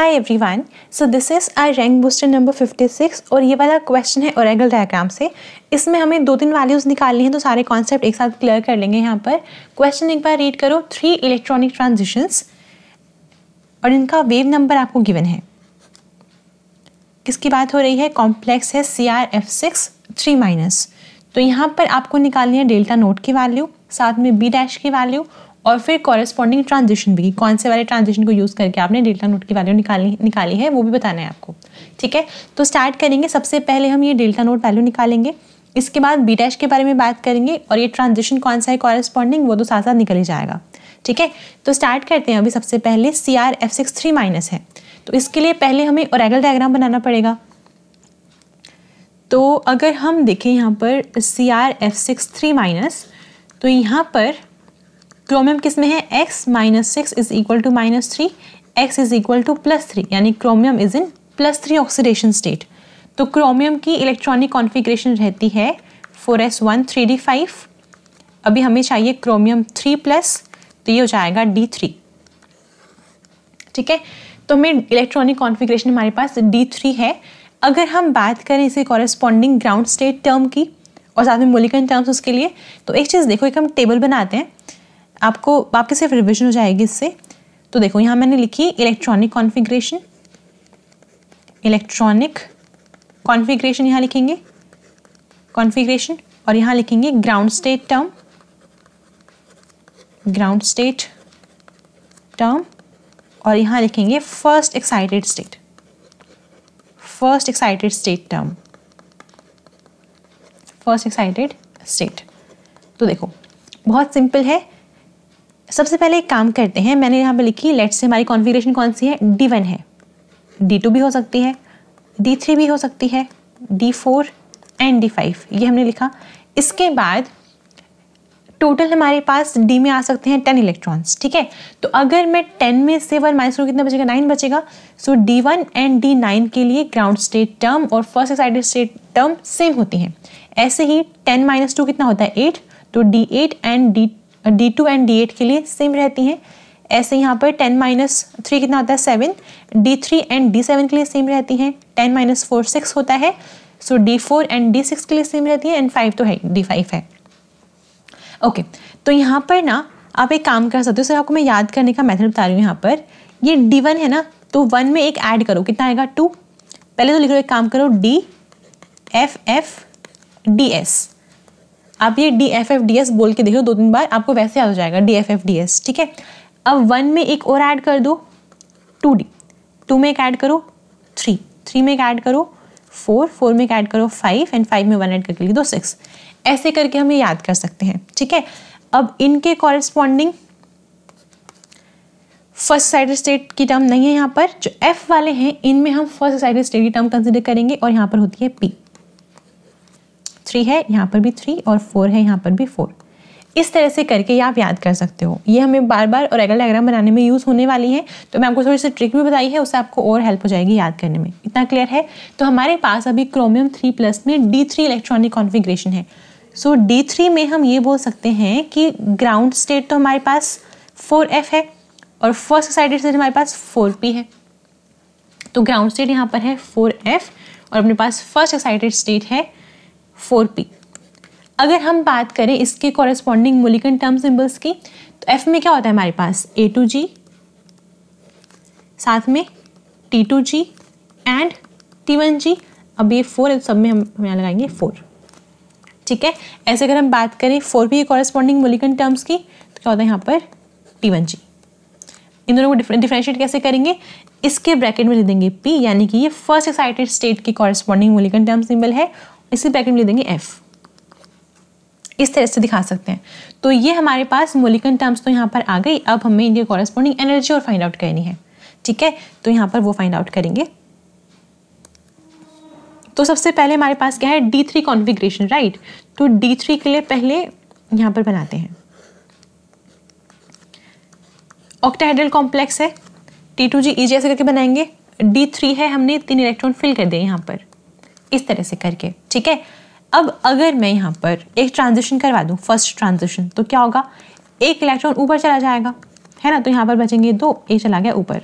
High every one so this is I rank booster number fifty six और ये वाला question है ओरेगल diagram से इसमें हमें दो तीन वैल्यूज़ निकालनी है तो सारे कॉन्सेप्ट एक साथ क्लियर कर लेंगे यहाँ पर क्वेश्चन एक बार रीड करो थ्री इलेक्ट्रॉनिक ट्रांजिशंस और इनका वेव नंबर आपको गिवन है किसकी बात हो रही है कॉम्प्लेक्स है C R F six three minus तो यहाँ पर आपको निकालनी है डेल्टा नोट की वैल्यू साथ में बी डैश की वैल्यू और फिर कॉरेस्पॉन्डिंग ट्रांजिशन भी कौन से वाले ट्रांजिशन को यूज़ करके आपने डेल्टा नोट की वैल्यू निकाली निकाली है वो भी बताना है आपको ठीक है तो स्टार्ट करेंगे सबसे पहले हम ये डेल्टा नोट वैल्यू निकालेंगे इसके बाद बी डैश के बारे में बात करेंगे और ये ट्रांजिशन कौन सा है कॉरेस्पॉन्डिंग वो तो साथ साथ निकल ही जाएगा ठीक है तो स्टार्ट करते हैं अभी सबसे पहले C R F six three minus है तो इसके लिए पहले हमें ओरेगल डायग्राम बनाना पड़ेगा तो अगर हम देखें यहाँ पर C R F six three minus तो यहाँ पर क्रोमियम किस में है x minus six is equal to minus three x is equal to plus three यानी chromium is in plus three oxidation state तो क्रोमियम की इलेक्ट्रॉनिक कॉन्फिग्रेशन रहती है four S one three D five अभी हमें चाहिए क्रोमियम थ्री प्लस तो ये हो जाएगा डी थ्री ठीक है तो हमें इलेक्ट्रॉनिक कॉन्फिग्रेशन हमारे पास डी थ्री है अगर हम बात करें इसे कॉरेस्पॉन्डिंग ग्राउंड स्टेट टर्म की और साथ में मोलिकन टर्म्स उसके लिए तो एक चीज़ देखो एक हम टेबल बनाते हैं आपको आपकी सिर्फ रिविजन हो जाएगी इससे तो देखो यहाँ मैंने लिखी इलेक्ट्रॉनिक कॉन्फ़िगरेशन इलेक्ट्रॉनिक कॉन्फ़िगरेशन यहाँ लिखेंगे कॉन्फ़िगरेशन और यहाँ लिखेंगे ground state term ground state term और यहाँ लिखेंगे first excited state first excited state term first excited state तो देखो बहुत सिंपल है सबसे पहले एक काम करते हैं मैंने यहाँ पे लिखी लेट से हमारी कॉन्फ़िगरेशन कौन सी है डी वन है डी टू भी हो सकती है डी थ्री भी हो सकती है D four and D five ये हमने लिखा इसके बाद टोटल हमारे पास डी में आ सकते हैं टेन इलेक्ट्रॉन्स ठीक है तो अगर मैं टेन में से वन माइनस करूँ कितना बचेगा नाइन बचेगा so D one and D nine के लिए ग्राउंड स्टेट टर्म और first excited state term same होती हैं ऐसे ही टेन माइनस टू कितना होता है एट तो D eight and D D two and D eight के लिए सेम रहती हैं ऐसे यहाँ पर टेन माइनस थ्री कितना होता है seven D three and D seven के लिए सेम रहती हैं टेन माइनस फोर सिक्स होता है so D four and D six के लिए सेम रहती है एंड फाइव तो है डी फाइव है ओके okay, तो यहाँ पर ना आप एक काम कर सकते हो सर आपको मैं याद करने का मेथड बता रही हूँ यहाँ पर ये डी वन है ना तो वन में एक ऐड करो कितना आएगा टू पहले तो लिख लो एक काम करो D F F D S आप ये D F F D S बोल के देखो दो तीन बार आपको वैसे याद हो जाएगा D F F D S ठीक है अब वन में एक और ऐड कर दो टू डी टू में एक ऐड करो थ्री थ्री में एक ऐड करो फोर फोर में एक ऐड करो फाइव एंड फाइव में वन ऐड करके लिख दो सिक्स ऐसे करके हम ये याद कर सकते हैं ठीक है अब इनके कॉरेस्पॉन्डिंग फर्स्ट साइड स्टेट की टर्म नहीं है यहाँ पर जो एफ वाले हैं इनमें हम फर्स्ट साइड स्टेट की टर्म कंसिडर करेंगे और यहाँ पर होती है पी थ्री है यहाँ पर भी थ्री और फोर है यहाँ पर भी फोर इस तरह से करके आप याद कर सकते हो ये हमें बार बार और अगर डायग्राम बनाने में यूज़ होने वाली है तो मैं आपको थोड़ी सी ट्रिक भी बताई है उससे आपको और हेल्प हो जाएगी याद करने में इतना क्लियर है तो हमारे पास अभी क्रोमियम थ्री प्लस में डी थ्री इलेक्ट्रॉनिक कॉन्फिग्रेशन है सो डी थ्री में हम ये बोल सकते हैं कि ग्राउंड स्टेट तो हमारे पास फोर एफ है और फर्स्ट साइडेड स्टेट हमारे पास फोर पी है तो ग्राउंड स्टेट यहाँ पर है फोर एफ और अपने पास फर्स्ट एक्साइटेड स्टेट है फोर पी अगर हम बात करें इसके कॉरेस्पॉन्डिंग मोलिकन टर्म सिंबल्स की तो एफ में क्या होता है हमारे पास ए टू जी साथ में T two g and T one g अब ये फोर तो सब में हम हम यहाँ लगाएंगे फोर ठीक है ऐसे अगर हम बात करें four P corresponding Mulliken terms की तो क्या होता है यहाँ पर टी वन जी इन दोनों को डिफ्रेंशिएट कैसे करेंगे इसके ब्रैकेट में दे देंगे पी यानी कि ये फर्स्ट एक्साइटेड स्टेट की कॉरेस्पॉन्डिंग मोलिकन टर्म सिंबल है इसी ब्रैकेट में ले देंगे एफ इस तरह से दिखा सकते हैं तो ये हमारे पास मोलिकन टर्म्स तो यहाँ पर आ गई अब हमें इनके कॉरेस्पॉन्डिंग एनर्जी और फाइंड आउट करनी है ठीक है तो यहाँ पर वो फाइंड आउट करेंगे तो सबसे पहले हमारे पास क्या है डी थ्री कॉन्फिग्रेशन राइट तो डी थ्री के लिए पहले यहाँ पर बनाते हैं ऑक्टाहाइड्रल कॉम्प्लेक्स है टी टू जी ई जैसे करके बनाएंगे डी थ्री है हमने तीन इलेक्ट्रॉन फिल कर दिए यहाँ पर इस तरह से करके ठीक है अब अगर मैं यहाँ पर एक ट्रांजिशन करवा दूँ फर्स्ट ट्रांजिशन तो क्या होगा एक इलेक्ट्रॉन ऊपर चला जाएगा है ना तो यहाँ पर बचेंगे दो ए चला गया ऊपर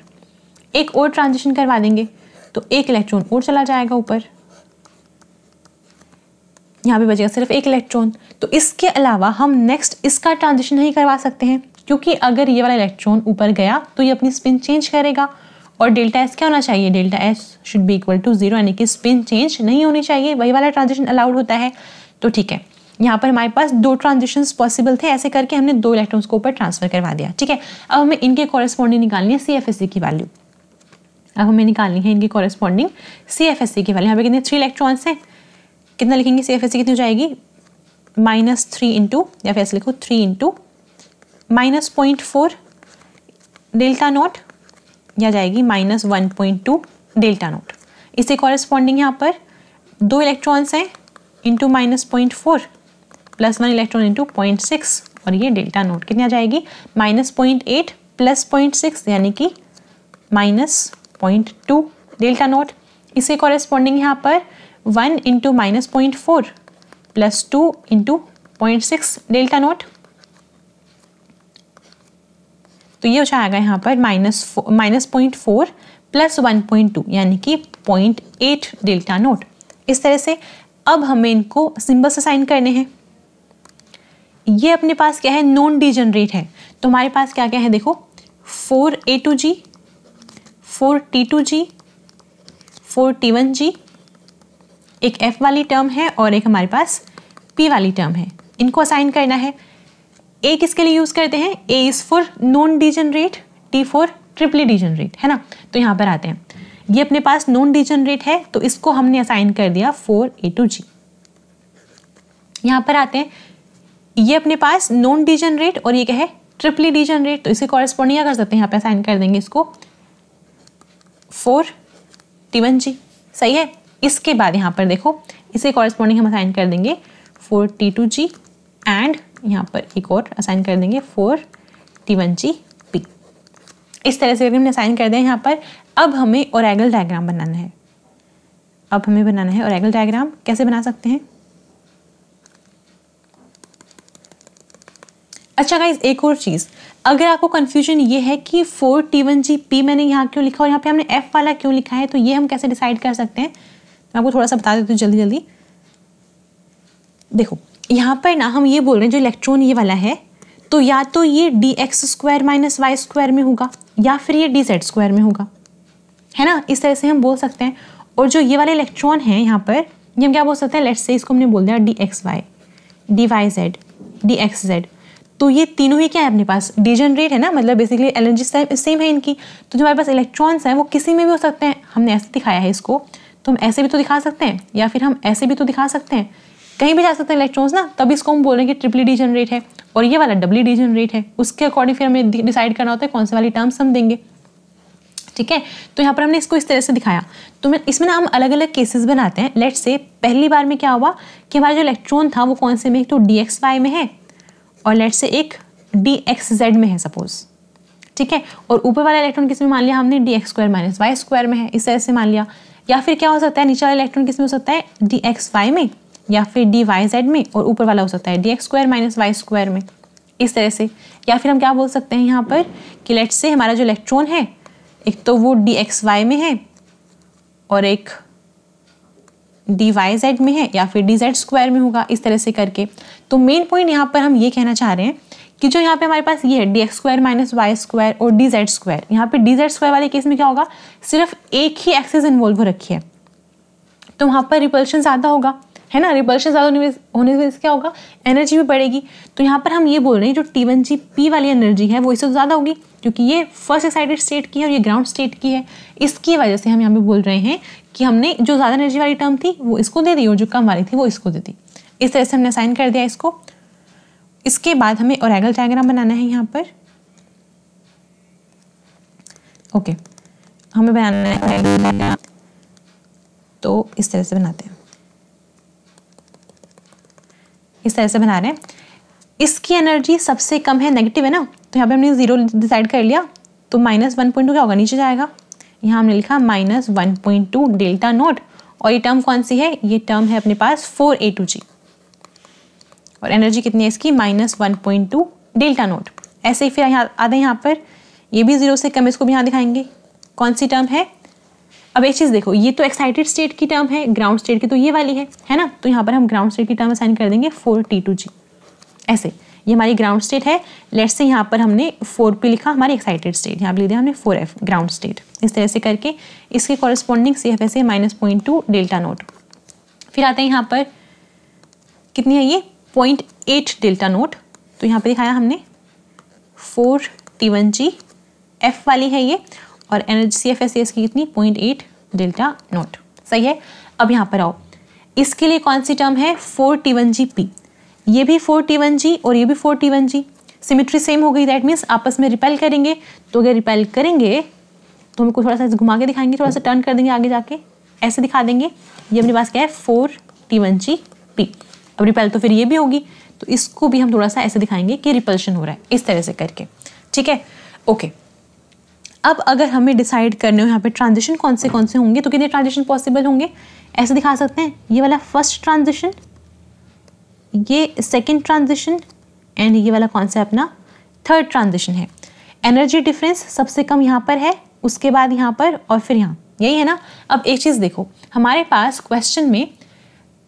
एक और ट्रांजिशन करवा देंगे तो एक इलेक्ट्रॉन और चला जाएगा ऊपर यहाँ पे बचेगा सिर्फ एक इलेक्ट्रॉन तो इसके अलावा हम नेक्स्ट इसका ट्रांजिशन नहीं करवा सकते हैं क्योंकि अगर ये वाला इलेक्ट्रॉन ऊपर गया तो ये अपनी स्पिन चेंज करेगा और डेल्टा एस क्या होना चाहिए delta S should be equal to zero यानी कि स्पिन चेंज नहीं होनी चाहिए वही वाला ट्रांजेक्शन अलाउड होता है तो ठीक है यहाँ पर हमारे पास दो ट्रांजेक्शन पॉसिबल थे ऐसे करके हमने दो इलेक्ट्रॉन्स को ऊपर ट्रांसफर करवा दिया ठीक है अब हमें इनके कॉरेस्पॉन्डिंग निकालनी है सी एफ एस सी की वैल्यू अब हमें निकालनी है इनकी corresponding C F S C की वैल्यू यहाँ पर कितने थ्री इलेक्ट्रॉन्स हैं कितना लिखेंगे सी एफ एस सी कितनी हो जाएगी माइनस थ्री इंटू या फिर ऐसे लिखो three into minus point four delta naught यह जाएगी minus one point two delta naught इसे कॉरेस्पॉन्डिंग यहाँ पर दो इलेक्ट्रॉन्स हैं into minus point four plus one electron into point six और ये डेल्टा नोट कितनी आ जाएगी minus point eight plus point six यानी कि minus point two delta naught इसे कॉरेस्पॉन्डिंग यहाँ पर one into minus point four plus two into point six delta naught तो ये हो जाएगा यहाँ पर minus minus point four plus one point two यानी कि पॉइंट एट डेल्टा नोट इस तरह से अब हमें इनको सिंबल से साइन करने हैं ये अपने पास क्या है नॉन डीजनरेट है तो हमारे पास क्या क्या है देखो four A two g four T two g four T one g एक एफ़ वाली टर्म है और एक हमारे पास पी वाली टर्म है इनको असाइन करना है ए किसके लिए यूज करते हैं A is for non degenerate T for triply degenerate है ना तो यहाँ पर आते हैं ये अपने पास नॉन डिजनरेट है तो इसको हमने असाइन कर दिया फोर ए टू जी यहाँ पर आते हैं ये अपने पास नॉन डिजनरेट और ये क्या है ट्रिपली डिजनरेट तो इसे कॉरेस्पॉन्डिंग कर सकते हैं यहाँ पर असाइन कर देंगे इसको फोर टी वन जी सही है इसके बाद यहाँ पर देखो इसे कॉरेस्पॉन्डिंग हम असाइन कर देंगे four T two g and यहाँ पर एक और असाइन कर देंगे four T one g P इस तरह से अगर हमने असाइन कर दिया यहाँ पर अब हमें ओरेगल डायग्राम बनाना है अब हमें बनाना है ओरेगल डायग्राम कैसे बना सकते हैं अच्छा गाइज एक और चीज़ अगर आपको कन्फ्यूजन ये है कि four T one g P मैंने यहाँ क्यों लिखा और यहाँ पे हमने एफ़ वाला क्यों लिखा है तो ये हम कैसे डिसाइड कर सकते हैं मैं आपको थोड़ा सा बता देती हूँ जल्दी जल्दी देखो यहाँ पर ना हम ये बोल रहे हैं जो इलेक्ट्रॉन ये वाला है तो या तो ये D x square minus y square में होगा या फिर ये डी जेड स्क्वायर में होगा है ना इस तरह से हम बोल सकते हैं और जो ये वाले इलेक्ट्रॉन हैं यहाँ पर ये हम क्या बोल सकते हैं लेट्स से इसको हमने बोल दिया D x y D y z D x z तो ये तीनों ही क्या है अपने पास डिजनरेट है ना मतलब बेसिकली एलर्जी सेम है इनकी तो जो हमारे पास इलेक्ट्रॉन्स हैं वो किसी में भी हो सकते हैं हमने ऐसे दिखाया है इसको तो हम ऐसे भी तो दिखा सकते हैं या फिर हम ऐसे भी तो दिखा सकते हैं कहीं भी जा सकते हैं इलेक्ट्रॉन्स ना तभी इसको हम बोल रहे हैं ट्रिपली डी जनरेट है और ये वाला डबली डी जनरेट है उसके अकॉर्डिंग फिर हमें डिसाइड करना होता है कौन से वाली टर्म्स हम देंगे ठीक है तो यहाँ पर हमने इसको इस तरह से दिखाया तो मैं इसमें ना हम अलग अलग केसेस बनाते हैं लेट से पहली बार में क्या हुआ कि हमारा जो इलेक्ट्रॉन था वो कौन से में एक तो डी एक्स वाई में है और लेट से एक डी एक्स जेड में है सपोज़ ठीक है और ऊपर वाला इलेक्ट्रॉन किसमें मान लिया हमने D x square minus y square में है इस तरह से मान लिया या फिर क्या हो सकता है नीचे वाला इलेक्ट्रॉन किसमें हो सकता है डी एक्स वाई में या फिर डी वाई जेड में और ऊपर वाला हो सकता है D x square minus y square में इस तरह से या फिर हम क्या बोल सकते हैं यहाँ पर कि लेट से हमारा जो इलेक्ट्रॉन है एक तो वो डी एक्स वाई में है और एक डी वाई जेड में है या फिर डी जेड स्क्वायर में होगा इस तरह से करके तो मेन पॉइंट यहाँ पर हम ये कहना चाह रहे हैं कि जो यहाँ पे हमारे पास ये है D x square minus y square और डी जेड स्क्वायर यहाँ पे डी जेड स्क्वायर वाले केस में क्या होगा सिर्फ एक ही एक्सेस इन्वॉल्व हो रखी है तो वहाँ पर रिपल्शन ज़्यादा होगा है ना रिपल्शन ज़्यादा होने वजह से क्या होगा एनर्जी भी बढ़ेगी तो यहाँ पर हम ये बोल रहे हैं जो टी वन जी पी वाली एनर्जी है वो इससे ज़्यादा होगी क्योंकि ये फर्स्ट एक्साइटेड स्टेट की है और ये ग्राउंड स्टेट की है इसकी वजह से हम यहाँ पे बोल रहे हैं कि हमने जो ज़्यादा एनर्जी वाली टर्म थी वो इसको दे दी और जो कम वाली थी वो इसको दे दी इस तरह से हमने साइन कर दिया इसको इसके बाद हमें और एगल बनाना है यहाँ पर ओके हमें बनाना है तो इस तरह से बनाते हैं इस तरह से बना रहे हैं इसकी एनर्जी सबसे कम है नेगेटिव है ना तो यहाँ पे हमने जीरो डिसाइड कर लिया तो माइनस वन पॉइंट टू क्या होगा नीचे जाएगा यहाँ हमने लिखा minus one point two delta naught और ये टर्म कौन सी है ये टर्म है अपने पास फोर ए टू जी और एनर्जी कितनी है इसकी minus one point two delta naught ऐसे ही फिर यहाँ आधे यहाँ पर ये भी जीरो से कम इसको भी यहाँ दिखाएंगे कौन सी टर्म है अब एक चीज़ देखो ये तो एक्साइटेड स्टेट की टर्म है ग्राउंड स्टेट की तो ये वाली है है ना तो यहाँ पर हम ग्राउंड स्टेट की टर्म असाइन कर देंगे फोर टी टू जी ऐसे ये हमारी ग्राउंड स्टेट है लेट से यहाँ पर हमने फोर पे लिखा हमारी एक्साइटेड स्टेट यहाँ पर लिख दिया हमने फोर एफ ग्राउंड स्टेट इस तरह से करके इसके corresponding C F S A minus point two delta naught फिर आते हैं यहाँ पर कितनी है ये पॉइंट एट डेल्टा नोट तो यहाँ पर दिखाया हमने four T one g F वाली है ये और N C F S S की कितनी पॉइंट एट डेल्टा नोट सही है अब यहाँ पर आओ इसके लिए कौन सी टर्म है four T one g P ये भी फोर टी वन जी और ये भी four T one g symmetry same हो गई दैट मीन्स आपस में रिपेल करेंगे तो अगर रिपेल करेंगे तो हमको थोड़ा सा घुमा के दिखाएंगे थोड़ा सा टर्न कर देंगे आगे जाके ऐसे दिखा देंगे ये अपने पास क्या है four T one g P अब रिपेल तो फिर ये भी होगी तो इसको भी हम थोड़ा सा ऐसे दिखाएंगे कि रिपल्शन हो रहा है इस तरह से करके ठीक है ओके okay. अब अगर हमें डिसाइड करने हो यहाँ पे ट्रांजिशन कौन से कौन से होंगे तो कितने ट्रांजिशन पॉसिबल होंगे ऐसे दिखा सकते हैं ये वाला फर्स्ट ट्रांजिशन ये सेकेंड ट्रांजिशन एंड ये वाला कौन सा अपना थर्ड ट्रांजिशन है एनर्जी डिफरेंस सबसे कम यहाँ पर है उसके बाद यहाँ पर और फिर यहाँ यही है ना अब एक चीज़ देखो हमारे पास क्वेश्चन में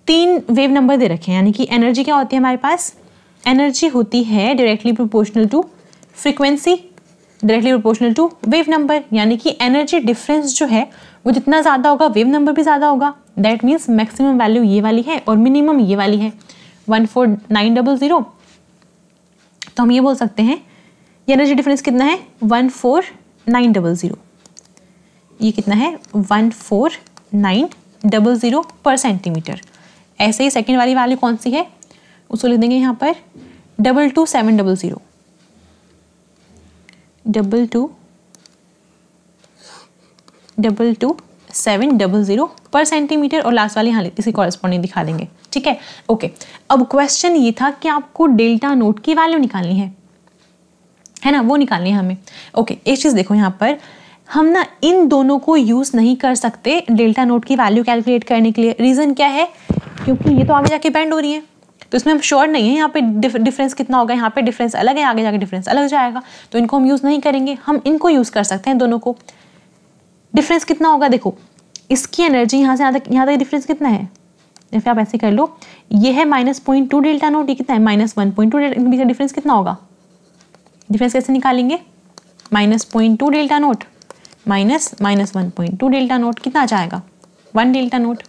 तीन वेव नंबर दे रखे हैं यानी कि एनर्जी क्या होती है हमारे पास एनर्जी होती है directly proportional to frequency directly proportional to wave number यानी कि एनर्जी डिफरेंस जो है वो जितना ज़्यादा होगा वेव नंबर भी ज़्यादा होगा दैट मीन्स मैक्सिमम वैल्यू ये वाली है और मिनिमम ये वाली है one four nine double zero तो हम ये बोल सकते हैं ये एनर्जी डिफरेंस कितना है one four nine double zero ये कितना है one four nine double zero पर सेंटीमीटर ऐसे ही सेकेंड वाली वैल्यू कौन सी है उसको लिख देंगे यहाँ पर double two seven double zero double two double two seven double zero पर सेंटीमीटर और लास्ट वाले यहाँ इसी कॉरेस्पॉन्डिंग दिखा देंगे ठीक है ओके अब क्वेश्चन ये था कि आपको डेल्टा नोट की वैल्यू निकालनी है है ना वो निकालनी है हमें ओके एक चीज़ देखो यहाँ पर हम ना इन दोनों को यूज़ नहीं कर सकते डेल्टा नोट की वैल्यू कैलकुलेट करने के लिए रीज़न क्या है क्योंकि ये तो आगे जाके बैंड हो रही है तो इसमें हम श्योर नहीं है यहाँ पे डिफरेंस कितना होगा यहाँ पे डिफरेंस अलग है आगे जाके डिफरेंस अलग जाएगा तो इनको हम यूज़ नहीं करेंगे हम इनको यूज़ कर सकते हैं दोनों को डिफरेंस कितना होगा देखो इसकी एनर्जी यहाँ से यहाँ तक यहाँ तक डिफरेंस कितना है जैसे आप ऐसे कर लो ये है minus point two delta naught कितना है minus one point two delta इनके बीच डिफरेंस कितना होगा डिफरेंस कैसे निकालेंगे minus point two delta naught minus minus one point two delta naught कितना आ जाएगा वन डेल्टा नोट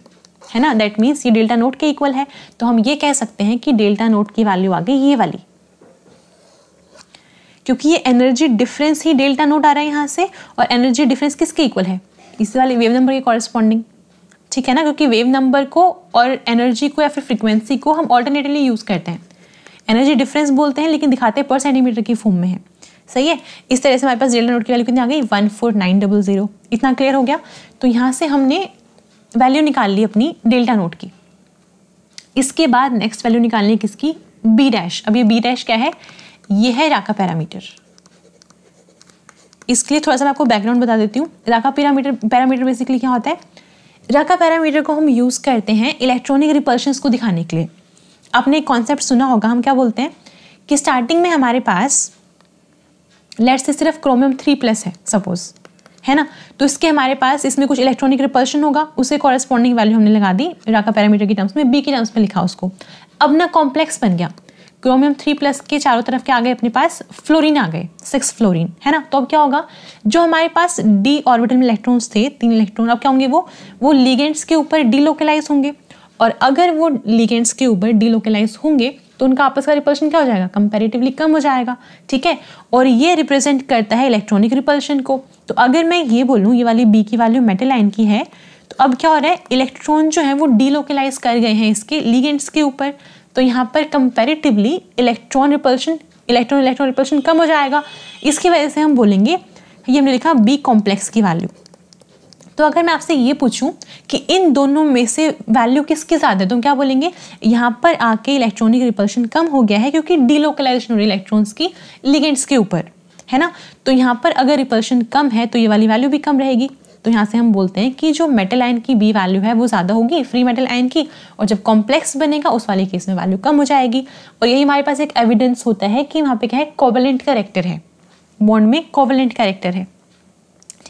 है ना दैट मीन्स ये डेल्टा नोट के इक्वल है तो हम ये कह सकते हैं कि डेल्टा नोट की वैल्यू आ गई ये वाली क्योंकि ये एनर्जी डिफरेंस ही डेल्टा नोट आ रहा है यहाँ से और एनर्जी डिफरेंस किसके इक्वल है इस वाले वेव नंबर के कॉरेस्पॉन्डिंग ठीक है ना क्योंकि वेव नंबर को और एनर्जी को या फिर फ्रिक्वेंसी को हम ऑल्टरनेटिवली यूज़ करते हैं एनर्जी डिफरेंस बोलते हैं लेकिन दिखाते हैं पर सेंटीमीटर की फॉर्म में है सही है इस तरह से हमारे पास डेल्टा नोट की वैल्यू कितनी आ गई one four nine double zero इतना क्लियर हो गया तो यहाँ से हमने वैल्यू निकाल ली अपनी डेल्टा नोट की इसके बाद नेक्स्ट वैल्यू निकालनी किसकी बी डैश अब ये बी डैश क्या है ये है राका पैरामीटर इसके लिए थोड़ा सा मैं आपको बैकग्राउंड बता देती हूँ राका पैरामीटर पैरामीटर बेसिकली क्या होता है राका पैरामीटर को हम यूज़ करते हैं इलेक्ट्रॉनिक रिपल्शन को दिखाने के लिए आपने एक कॉन्सेप्ट सुना होगा हम क्या बोलते हैं कि स्टार्टिंग में हमारे पास लेट से सिर्फ क्रोमियम थ्री प्लस है सपोज़ है ना तो इसके हमारे पास इसमें कुछ इलेक्ट्रॉनिक रिपल्शन होगा उसे कॉरेस्पॉन्डिंग वैल्यू हमने लगा दी राका पैरामीटर की टर्म्स में बी की टर्म्स में लिखा उसको अब ना कॉम्प्लेक्स बन गया क्रोमियम थ्री प्लस के चारों तरफ के आ गए अपने पास फ्लोरीन आ गए सिक्स फ्लोरीन है ना तो अब क्या होगा जो हमारे पास डी ऑर्बिटल में इलेक्ट्रॉन्स थे तीन इलेक्ट्रॉन अब क्या होंगे वो वो लीगेंट्स के ऊपर डीलोकलाइज होंगे और अगर वो लीगेंट्स के ऊपर डीलोकलाइज होंगे तो उनका आपस का रिपल्शन क्या हो जाएगा कंपेरेटिवली कम हो जाएगा ठीक है और ये रिप्रेजेंट करता है इलेक्ट्रॉनिक रिपल्शन को तो अगर मैं ये बोलूँ ये वाली बी की वैल्यू मेटल आइन की है तो अब क्या हो रहा है इलेक्ट्रॉन जो है वो डीलोकलाइज कर गए हैं इसके लीगेंट्स के ऊपर तो यहाँ पर comparatively electron repulsion electron electron repulsion कम हो जाएगा इसकी वजह से हम बोलेंगे ये हमने लिखा बी कॉम्प्लेक्स की वैल्यू तो अगर मैं आपसे ये पूछूं कि इन दोनों में से वैल्यू किसकी ज़्यादा है तो क्या बोलेंगे यहाँ पर आके इलेक्ट्रॉनिक रिपल्शन कम हो गया है क्योंकि डीलोकलाइजेशन हो रही इलेक्ट्रॉन्स की लिगेंट्स के ऊपर है ना तो यहाँ पर अगर रिपल्शन कम है तो ये वाली वैल्यू भी कम रहेगी तो यहाँ से हम बोलते हैं कि जो मेटल आयन की बी वैल्यू है वो ज़्यादा होगी फ्री मेटल आयन की और जब कॉम्प्लेक्स बनेगा उस वाले केस में वैल्यू कम हो जाएगी और यही हमारे पास एक एविडेंस होता है कि वहाँ पे क्या है कोवलेंट करेक्टर है बॉन्ड में कोवलेंट करेक्टर है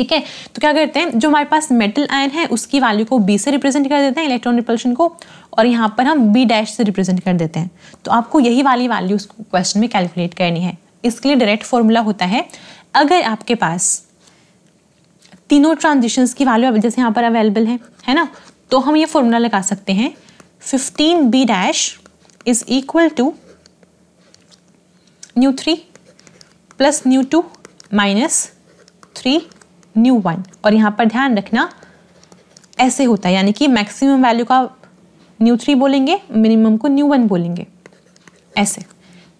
ठीक है तो क्या करते हैं जो हमारे पास मेटल आयन है उसकी वैल्यू को बी से रिप्रेजेंट कर देते हैं इलेक्ट्रॉन रिपल्शन को और यहाँ पर हम बी डैश से रिप्रेजेंट कर देते हैं तो आपको यही वाली वैल्यू क्वेश्चन में कैलकुलेट करनी है इसके लिए डायरेक्ट फॉर्मूला होता है अगर आपके पास तीनों ट्रांजिशन की वैल्यू जैसे यहाँ पर अवेलेबल है है ना तो हम ये फॉर्मूला लगा सकते हैं fifteen B dash is equal to nu three plus nu two minus three nu one और यहाँ पर ध्यान रखना ऐसे होता है यानी कि मैक्सिमम वैल्यू का न्यू थ्री बोलेंगे मिनिमम को न्यू वन बोलेंगे ऐसे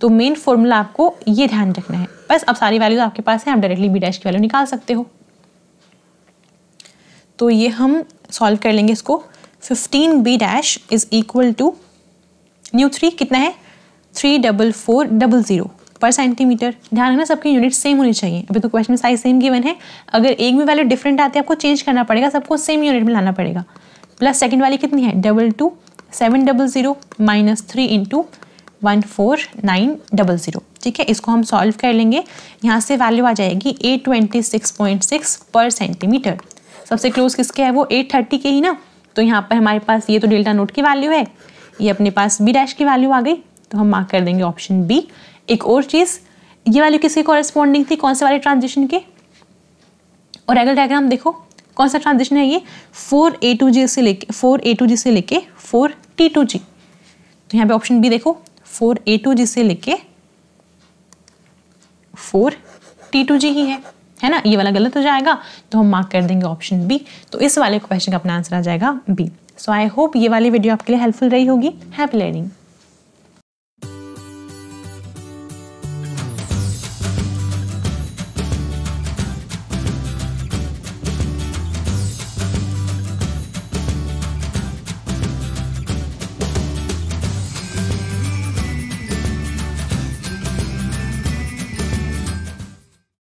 तो मेन फॉर्मूला आपको ये ध्यान रखना है बस अब सारी वैल्यूज आपके पास है आप डायरेक्टली बी डैश की वैल्यू निकाल सकते हो तो ये हम सॉल्व कर लेंगे इसको fifteen B dash is equal to nu three कितना है three double four double zero पर सेंटीमीटर ध्यान रखना सबके यूनिट सेम होनी चाहिए अभी तो क्वेश्चन में साइज सेम गिवन है अगर एक में वैल्यू डिफरेंट आती है आपको चेंज करना पड़ेगा सबको सेम यूनिट में लाना पड़ेगा प्लस सेकेंड वाली कितनी है double two seven double zero minus three into one four nine double zero ठीक है इसको हम सॉल्व कर लेंगे यहाँ से वैल्यू आ जाएगी eight twenty six point six पर सेंटीमीटर सबसे क्लोज किसके है वो एट थर्टी के ही ना तो यहाँ पर हमारे पास ये तो डेल्टा नोट की वैल्यू है ये अपने पास बी डैश की वैल्यू आ गई तो हम मार्क कर देंगे ऑप्शन बी एक और चीज़ ये वैल्यू किसके कॉरेस्पॉन्डिंग थी कौन से वाले ट्रांजिशन के और एगल डायग्राम देखो कौन सा ट्रांजिशन है ये फोर ए टू जी से लेके फोर ए टू जी से लेके फोर टी टू जी तो यहाँ पे ऑप्शन बी देखो फोर ए टू जी से लेके फोर टी टू जी ही है है ना ये वाला गलत हो जाएगा तो हम मार्क कर देंगे ऑप्शन बी तो इस वाले क्वेश्चन का अपना आंसर आ जाएगा बी सो आई होप ये वाली वीडियो आपके लिए हेल्पफुल रही होगी हैप्पी लर्निंग